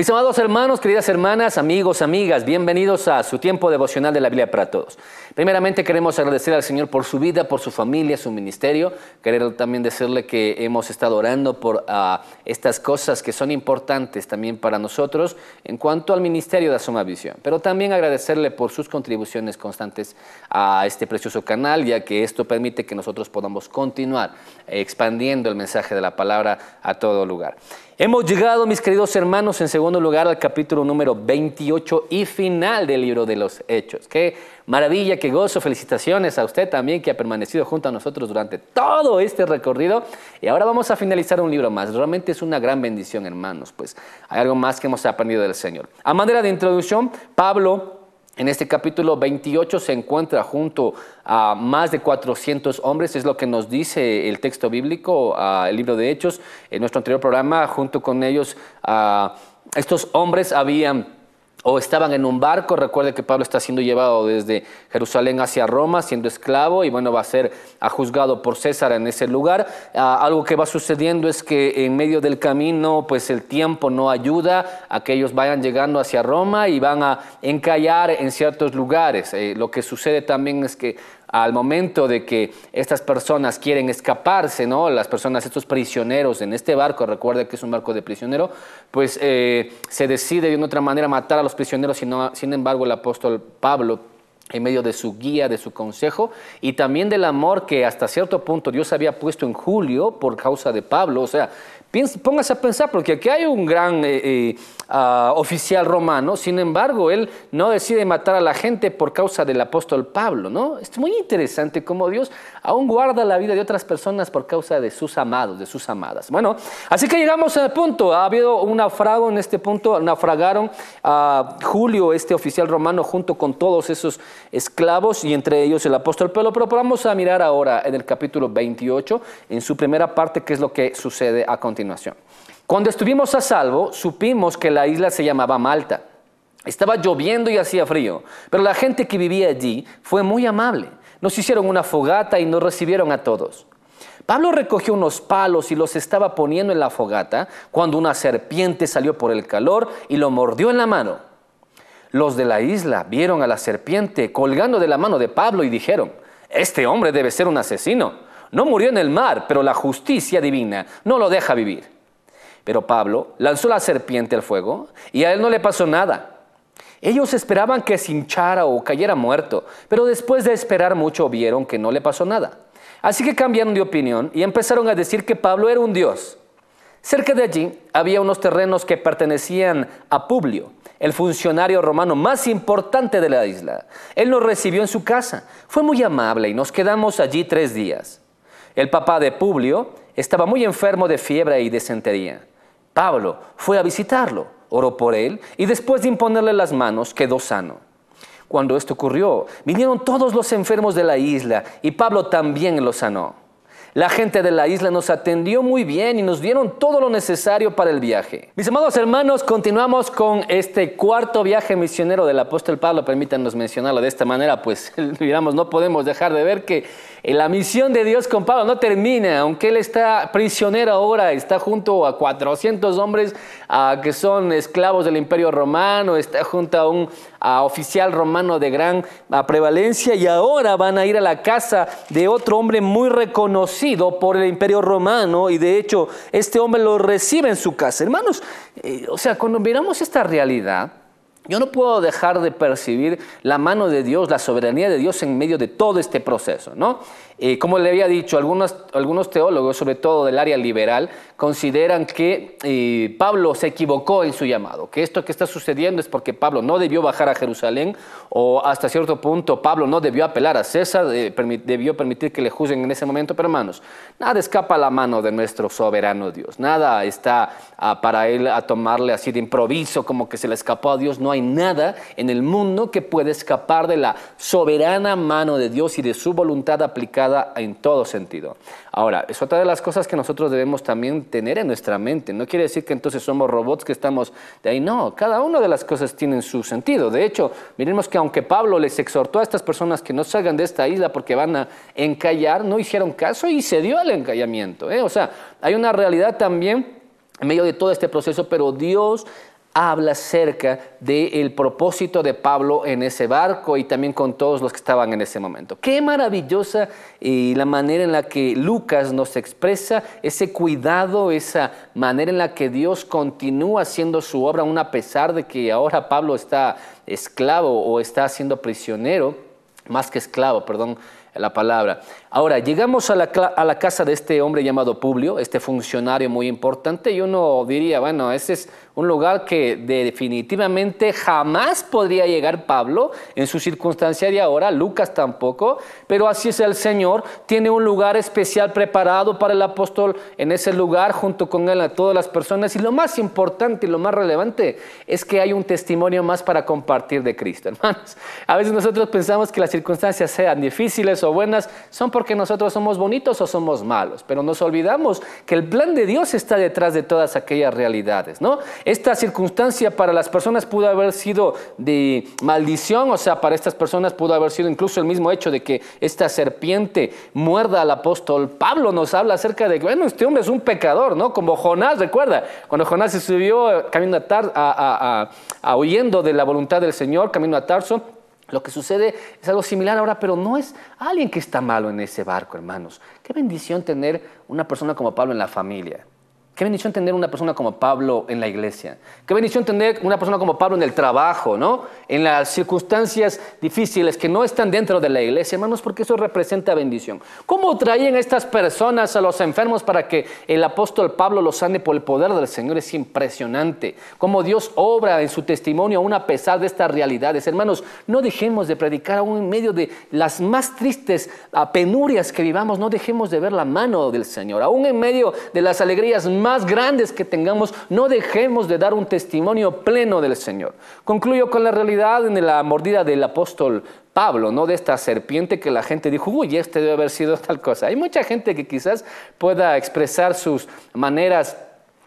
Mis amados hermanos, queridas hermanas, amigos, amigas, bienvenidos a su tiempo devocional de la Biblia para todos. Primeramente queremos agradecer al Señor por su vida, por su familia, su ministerio. Querer también decirle que hemos estado orando por ah, estas cosas que son importantes también para nosotros en cuanto al ministerio de Asoma Visión. Pero también agradecerle por sus contribuciones constantes a este precioso canal, ya que esto permite que nosotros podamos continuar expandiendo el mensaje de la palabra a todo lugar. Hemos llegado, mis queridos hermanos, en segundo lugar al capítulo número 28 y final del libro de los Hechos. Maravilla, qué gozo, felicitaciones a usted también que ha permanecido junto a nosotros durante todo este recorrido. Y ahora vamos a finalizar un libro más. Realmente es una gran bendición, hermanos, pues hay algo más que hemos aprendido del Señor. A manera de introducción, Pablo en este capítulo 28 se encuentra junto a más de 400 hombres, es lo que nos dice el texto bíblico, el libro de Hechos. En nuestro anterior programa, junto con ellos, estos hombres habían o estaban en un barco. Recuerde que Pablo está siendo llevado desde Jerusalén hacia Roma, siendo esclavo, y bueno, va a ser a juzgado por César en ese lugar. Ah, algo que va sucediendo es que en medio del camino, pues el tiempo no ayuda a que ellos vayan llegando hacia Roma y van a encallar en ciertos lugares. Eh, lo que sucede también es que al momento de que estas personas quieren escaparse, ¿no? Las personas, estos prisioneros en este barco, recuerda que es un barco de prisionero, pues eh, se decide de una otra manera matar a los prisioneros, sin embargo el apóstol Pablo en medio de su guía, de su consejo, y también del amor que hasta cierto punto Dios había puesto en Julio por causa de Pablo. O sea, póngase a pensar, porque aquí hay un gran eh, eh, ah, oficial romano, sin embargo, él no decide matar a la gente por causa del apóstol Pablo, ¿no? Es muy interesante cómo Dios aún guarda la vida de otras personas por causa de sus amados, de sus amadas. Bueno, así que llegamos al punto. Ha habido un naufrago en este punto, naufragaron a ah, Julio, este oficial romano, junto con todos esos esclavos y entre ellos el apóstol Pablo. Pero vamos a mirar ahora en el capítulo 28, en su primera parte, qué es lo que sucede a continuación continuación. Cuando estuvimos a salvo, supimos que la isla se llamaba Malta. Estaba lloviendo y hacía frío, pero la gente que vivía allí fue muy amable. Nos hicieron una fogata y nos recibieron a todos. Pablo recogió unos palos y los estaba poniendo en la fogata cuando una serpiente salió por el calor y lo mordió en la mano. Los de la isla vieron a la serpiente colgando de la mano de Pablo y dijeron, este hombre debe ser un asesino no murió en el mar, pero la justicia divina no lo deja vivir. Pero Pablo lanzó la serpiente al fuego y a él no le pasó nada. Ellos esperaban que se hinchara o cayera muerto, pero después de esperar mucho vieron que no le pasó nada. Así que cambiaron de opinión y empezaron a decir que Pablo era un dios. Cerca de allí había unos terrenos que pertenecían a Publio, el funcionario romano más importante de la isla. Él nos recibió en su casa, fue muy amable y nos quedamos allí tres días. El papá de Publio estaba muy enfermo de fiebre y disentería. Pablo fue a visitarlo, oró por él y después de imponerle las manos quedó sano. Cuando esto ocurrió, vinieron todos los enfermos de la isla y Pablo también los sanó. La gente de la isla nos atendió muy bien y nos dieron todo lo necesario para el viaje. Mis amados hermanos, continuamos con este cuarto viaje misionero del apóstol Pablo. Permítanos mencionarlo de esta manera, pues no podemos dejar de ver que la misión de Dios con Pablo no termina, aunque él está prisionero ahora, está junto a 400 hombres ah, que son esclavos del imperio romano, está junto a un oficial romano de gran ah, prevalencia y ahora van a ir a la casa de otro hombre muy reconocido por el imperio romano y de hecho este hombre lo recibe en su casa. Hermanos, eh, o sea, cuando miramos esta realidad, yo no puedo dejar de percibir la mano de Dios, la soberanía de Dios en medio de todo este proceso. ¿no? Eh, como le había dicho, algunos, algunos teólogos, sobre todo del área liberal, consideran que eh, Pablo se equivocó en su llamado, que esto que está sucediendo es porque Pablo no debió bajar a Jerusalén o hasta cierto punto Pablo no debió apelar a César, eh, debió permitir que le juzguen en ese momento, pero hermanos, nada escapa a la mano de nuestro soberano Dios, nada está ah, para él a tomarle así de improviso como que se le escapó a Dios, no hay nada en el mundo que pueda escapar de la soberana mano de Dios y de su voluntad aplicada en todo sentido. Ahora, es otra de las cosas que nosotros debemos también tener en nuestra mente. No quiere decir que entonces somos robots que estamos de ahí. No, cada una de las cosas tiene su sentido. De hecho, miremos que aunque Pablo les exhortó a estas personas que no salgan de esta isla porque van a encallar, no hicieron caso y se dio al encallamiento. ¿eh? O sea, hay una realidad también en medio de todo este proceso, pero Dios habla acerca del propósito de Pablo en ese barco y también con todos los que estaban en ese momento. Qué maravillosa y eh, la manera en la que Lucas nos expresa ese cuidado, esa manera en la que Dios continúa haciendo su obra, aun a pesar de que ahora Pablo está esclavo o está siendo prisionero, más que esclavo, perdón, la palabra. Ahora, llegamos a la, a la, casa de este hombre llamado Publio, este funcionario muy importante, y uno diría, bueno, ese es un lugar que definitivamente jamás podría llegar Pablo en su circunstancia de ahora, Lucas tampoco, pero así es el Señor, tiene un lugar especial preparado para el apóstol en ese lugar junto con él a todas las personas y lo más importante y lo más relevante es que hay un testimonio más para compartir de Cristo, hermanos. A veces nosotros pensamos que las circunstancias sean difíciles o buenas son porque nosotros somos bonitos o somos malos, pero nos olvidamos que el plan de Dios está detrás de todas aquellas realidades, ¿no? Esta circunstancia para las personas pudo haber sido de maldición, o sea, para estas personas pudo haber sido incluso el mismo hecho de que esta serpiente muerda al apóstol Pablo. Nos habla acerca de que, bueno, este hombre es un pecador, ¿no? Como Jonás, recuerda, cuando Jonás se subió eh, a, a, huyendo de la voluntad del Señor, camino a Tarso. Lo que sucede es algo similar ahora, pero no es alguien que está malo en ese barco, hermanos. Qué bendición tener una persona como Pablo en la familia. Qué bendición tener una persona como Pablo en la iglesia. Qué bendición tener una persona como Pablo en el trabajo, ¿no? En las circunstancias difíciles que no están dentro de la iglesia, hermanos, porque eso representa bendición. ¿Cómo traían estas personas a los enfermos para que el apóstol Pablo los sane por el poder del Señor? Es impresionante. Cómo Dios obra en su testimonio aún a pesar de estas realidades. Hermanos, no dejemos de predicar aún en medio de las más tristes ah, penurias que vivamos. No dejemos de ver la mano del Señor. Aún en medio de las alegrías más más grandes que tengamos, no dejemos de dar un testimonio pleno del Señor. Concluyo con la realidad en la mordida del apóstol Pablo, ¿no? De esta serpiente que la gente dijo, uy, este debe haber sido tal cosa. Hay mucha gente que quizás pueda expresar sus maneras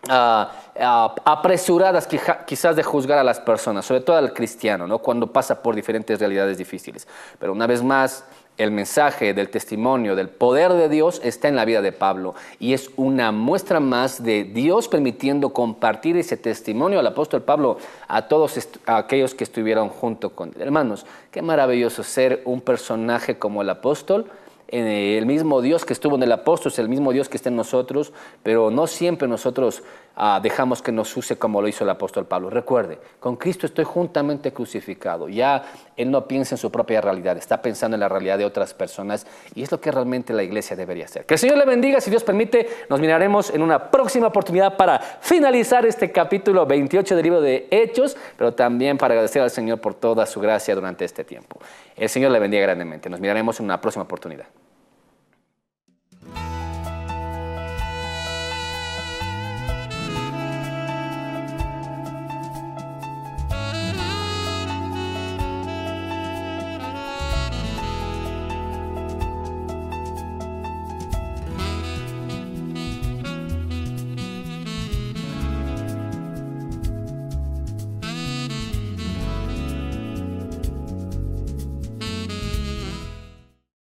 ah, ah, apresuradas quizás de juzgar a las personas, sobre todo al cristiano, ¿no? cuando pasa por diferentes realidades difíciles. Pero una vez más, el mensaje del testimonio del poder de Dios está en la vida de Pablo y es una muestra más de Dios permitiendo compartir ese testimonio al apóstol Pablo a todos aquellos que estuvieron junto con él. Hermanos, qué maravilloso ser un personaje como el apóstol. El mismo Dios que estuvo en el apóstol es el mismo Dios que está en nosotros, pero no siempre nosotros Ah, dejamos que nos use como lo hizo el apóstol Pablo. Recuerde, con Cristo estoy juntamente crucificado. Ya Él no piensa en su propia realidad, está pensando en la realidad de otras personas y es lo que realmente la iglesia debería hacer. Que el Señor le bendiga, si Dios permite, nos miraremos en una próxima oportunidad para finalizar este capítulo 28 del libro de Hechos, pero también para agradecer al Señor por toda su gracia durante este tiempo. El Señor le bendiga grandemente. Nos miraremos en una próxima oportunidad.